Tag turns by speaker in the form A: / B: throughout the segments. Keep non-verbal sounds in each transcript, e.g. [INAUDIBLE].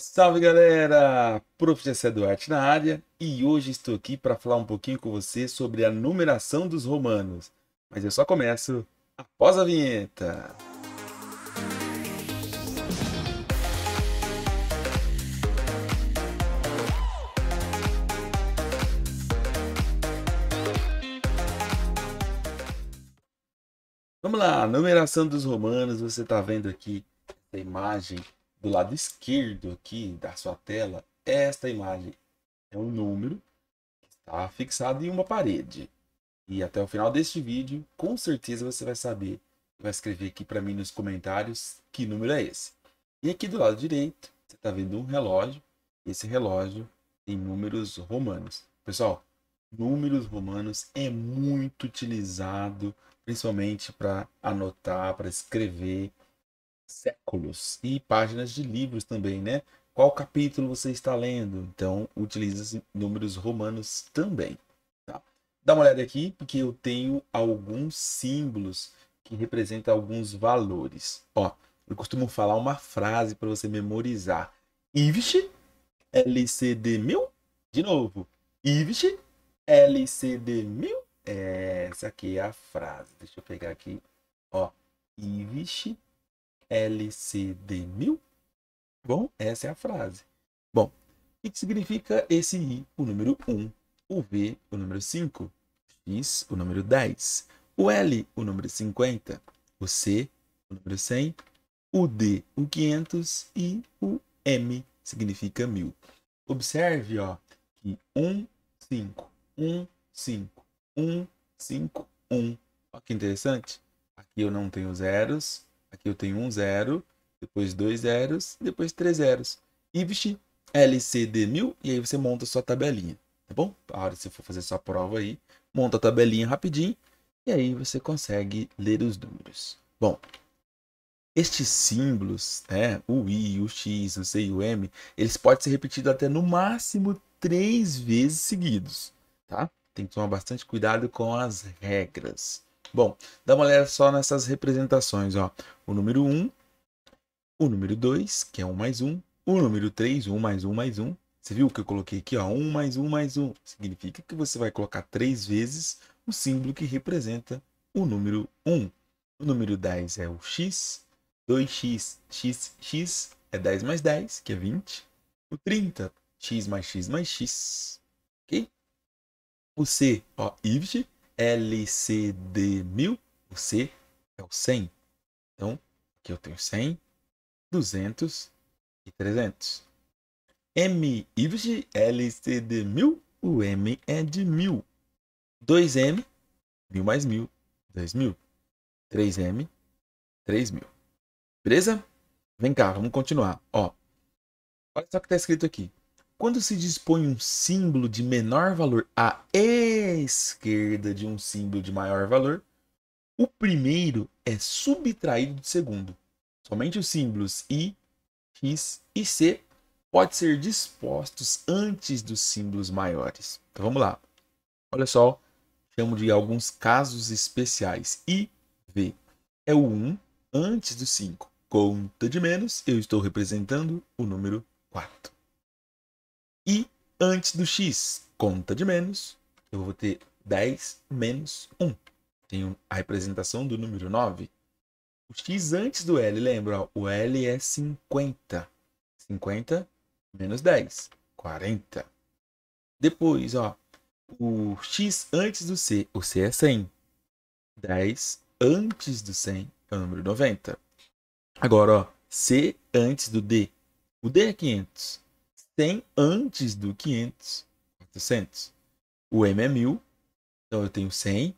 A: Salve galera! Prof. Eduardo Duarte na área e hoje estou aqui para falar um pouquinho com você sobre a numeração dos romanos. Mas eu só começo após a vinheta. Vamos lá, numeração dos romanos, você está vendo aqui a imagem do lado esquerdo aqui da sua tela, esta imagem é um número que está fixado em uma parede. E até o final deste vídeo, com certeza você vai saber, vai escrever aqui para mim nos comentários que número é esse. E aqui do lado direito, você está vendo um relógio. Esse relógio tem números romanos. Pessoal, números romanos é muito utilizado, principalmente para anotar, para escrever séculos e páginas de livros também, né? Qual capítulo você está lendo? Então, utiliza números romanos também. Tá? Dá uma olhada aqui, porque eu tenho alguns símbolos que representam alguns valores. Ó, eu costumo falar uma frase para você memorizar. Ivsh LCD 1000. De novo. Ivsh LCD 1000. Essa aqui é a frase. Deixa eu pegar aqui. Ó, Ivsh LCD1000? Bom, essa é a frase. Bom, o que significa esse I, o número 1, o V, o número 5, X, o número 10, o L, o número 50, o C, o número 100, o D, o 500 e o M significa 1000. Observe ó, que 1, 5, 1, 5, 1, 5, 1. Olha que interessante. Aqui eu não tenho zeros, Aqui eu tenho um zero, depois dois zeros, depois três zeros. IBST LCD1000 e aí você monta sua tabelinha, tá bom? A hora que você for fazer sua prova aí, monta a tabelinha rapidinho e aí você consegue ler os números. Bom, estes símbolos, né, o I, o X, o C e o M, eles podem ser repetidos até no máximo três vezes seguidos, tá? Tem que tomar bastante cuidado com as regras. Bom, dá uma olhada só nessas representações. Ó. O número 1, o número 2, que é 1 mais 1, o número 3, 1 mais 1 mais 1. Você viu o que eu coloquei aqui? Ó? 1 mais 1 mais 1. Significa que você vai colocar três vezes o símbolo que representa o número 1. O número 10 é o x, 2x, x, x é 10 mais 10, que é 20. O 30, x mais x mais x, ok? O c, ó, IVG, LCD1000, o C é o 100. Então, aqui eu tenho 100, 200 e 300. MY LCD1000, o M é de 1000. 2M, 1000 mais 1000, 2000. 3M, 3000. Beleza? Vem cá, vamos continuar. Ó, olha só o que está escrito aqui. Quando se dispõe um símbolo de menor valor à esquerda de um símbolo de maior valor, o primeiro é subtraído do segundo. Somente os símbolos I, X e C podem ser dispostos antes dos símbolos maiores. Então vamos lá. Olha só, chamo de alguns casos especiais. I, V é o 1 antes do 5. Conta de menos, eu estou representando o número 4. E antes do x, conta de menos, eu vou ter 10 menos 1. Tenho a representação do número 9. O x antes do L, lembra? o L é 50. 50 menos 10, 40. Depois, ó, o x antes do c, o c é 100. 10 antes do 100 é o número 90. Agora, ó, c antes do d, o d é 500 tem antes do 500, 400. O M é 1000, então eu tenho 100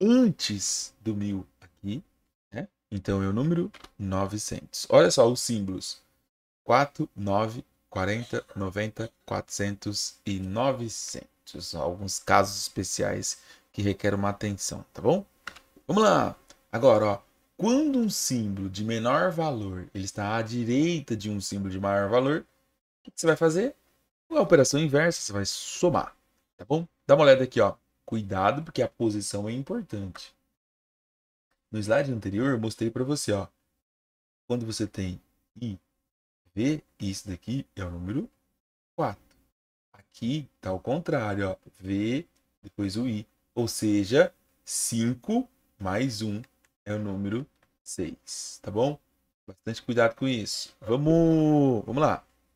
A: antes do 1000 aqui, né? Então é o número 900. Olha só os símbolos. 4, 9, 40, 90, 400 e 900. Alguns casos especiais que requerem uma atenção, tá bom? Vamos lá. Agora, ó, quando um símbolo de menor valor ele está à direita de um símbolo de maior valor, o que você vai fazer? A operação inversa, você vai somar, tá bom? Dá uma olhada aqui, ó. Cuidado, porque a posição é importante. No slide anterior, eu mostrei para você, ó. Quando você tem I, V, isso daqui é o número 4. Aqui tá o contrário, ó. V, depois o I. Ou seja, 5 mais 1 é o número 6, tá bom? Bastante cuidado com isso. Vamos, vamos lá.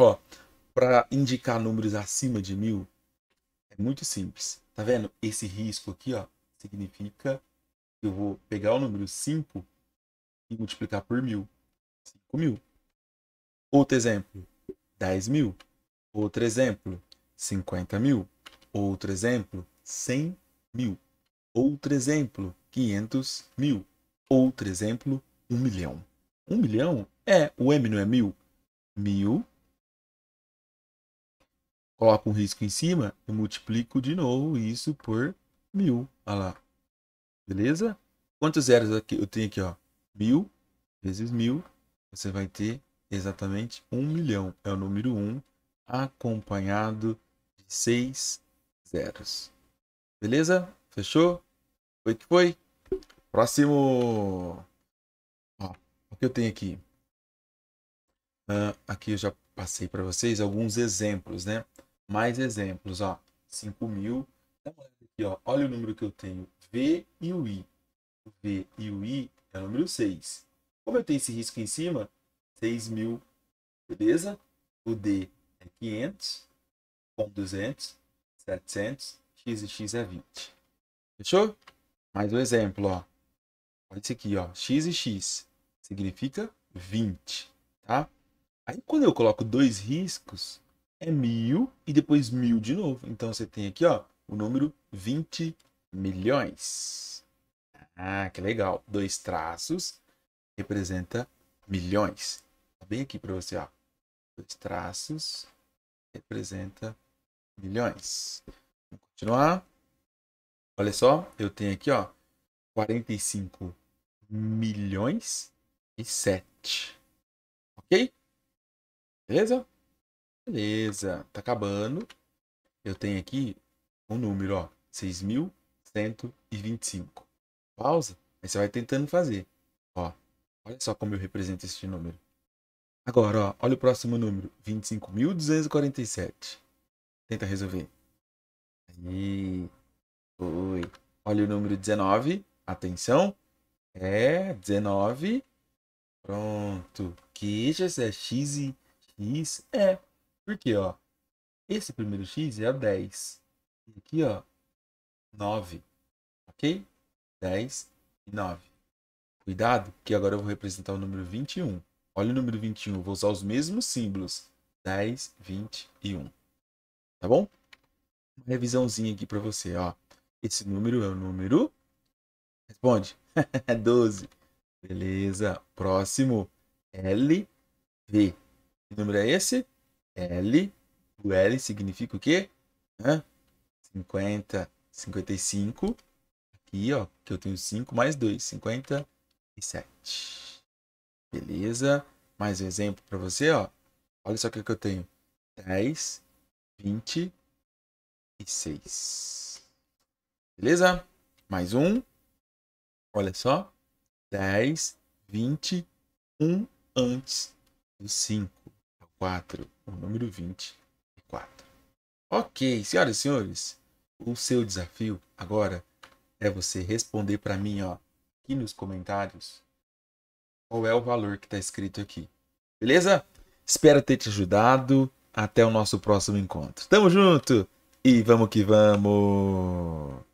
A: Ó, para indicar números acima de mil, é muito simples. Tá vendo? Esse risco aqui, ó, significa que eu vou pegar o número 5 e multiplicar por mil. 5 mil. Outro exemplo, 10 mil. Outro exemplo, 50 mil. Outro exemplo, 100 mil. Outro exemplo, 500 mil. Outro exemplo, 1 milhão. 1 milhão é, o M não é mil? Mil coloco um risco em cima, eu multiplico de novo isso por mil. Olha lá. Beleza? Quantos zeros aqui eu tenho aqui, ó? Mil vezes mil, você vai ter exatamente um milhão. É o número um, acompanhado de seis zeros. Beleza? Fechou? Foi que foi? Próximo. Ó, o que eu tenho aqui? Uh, aqui eu já passei para vocês alguns exemplos, né? Mais exemplos, ó. 5000. olha o número que eu tenho, V e o I. O V e o I é o número 6. Como eu tenho esse risco em cima, 6000. beleza? O D é 500, com 200, 700, X e X é 20. Fechou? Mais um exemplo, ó. Olha isso aqui, ó. X e X significa 20, tá? Aí, quando eu coloco dois riscos, é mil e depois mil de novo. Então você tem aqui, ó, o número 20 milhões. Ah, que legal. Dois traços representa milhões. Tá bem aqui para você, ó. Dois traços representa milhões. Vamos continuar. Olha só, eu tenho aqui, ó, 45 milhões e 7. OK? Beleza? Beleza, tá acabando. Eu tenho aqui um número, ó, 6.125. Pausa, aí você vai tentando fazer. Ó, olha só como eu represento este número. Agora, ó, olha o próximo número, 25.247. Tenta resolver. Aí, foi. Olha o número 19, atenção. É, 19. Pronto. Queixas é X e X é. Porque, ó, esse primeiro x é 10. E aqui, ó, 9. Ok? 10 e 9. Cuidado, que agora eu vou representar o número 21. Olha o número 21, vou usar os mesmos símbolos. 10, 20 e 1. Tá bom? Uma revisãozinha aqui para você, ó. Esse número é o número... Responde. 12. [LAUGHS] É Beleza. Próximo. LV. Que número é esse? L. O L significa o quê? Hã? 50, 55. Aqui, ó, que eu tenho 5 mais 2, 57. Beleza? Mais um exemplo para você, ó. Olha só o que, é eu tenho. 10, 20 e 6. Beleza? Mais um. Olha só. 10, 20, 1 antes do 5. 4. É o número 24. Ok, senhoras e senhores, o seu desafio agora é você responder para mim ó, aqui nos comentários qual é o valor que está escrito aqui. Beleza? Espero ter te ajudado. Até o nosso próximo encontro. Tamo junto e vamos que vamos!